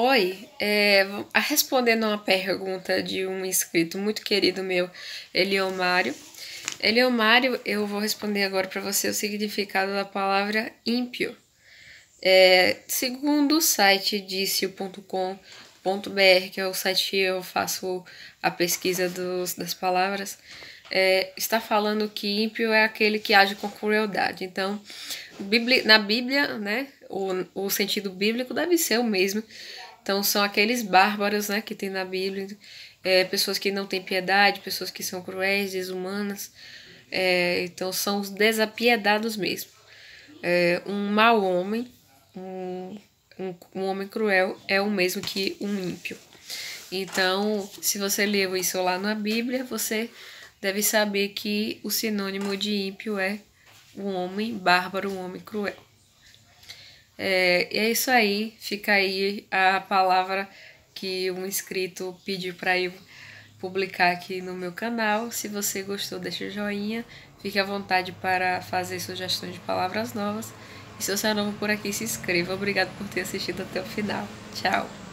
Oi, é, respondendo uma pergunta de um inscrito muito querido meu, Eliomário. Eliomário, eu vou responder agora para você o significado da palavra ímpio. É, segundo o site dicio.com.br, que é o site que eu faço a pesquisa dos, das palavras, é, está falando que ímpio é aquele que age com crueldade. Então, na Bíblia, né, o, o sentido bíblico deve ser o mesmo então são aqueles bárbaros, né, que tem na Bíblia, é, pessoas que não têm piedade, pessoas que são cruéis, desumanas. É, então são os desapiedados mesmo. É, um mau homem, um, um, um, homem cruel, é o mesmo que um ímpio. Então, se você leu isso lá na Bíblia, você deve saber que o sinônimo de ímpio é um homem bárbaro, um homem cruel. É, é isso aí, fica aí a palavra que um inscrito pediu para eu publicar aqui no meu canal. Se você gostou, deixa o joinha. Fique à vontade para fazer sugestões de palavras novas. E se você é novo por aqui, se inscreva. Obrigado por ter assistido até o final. Tchau!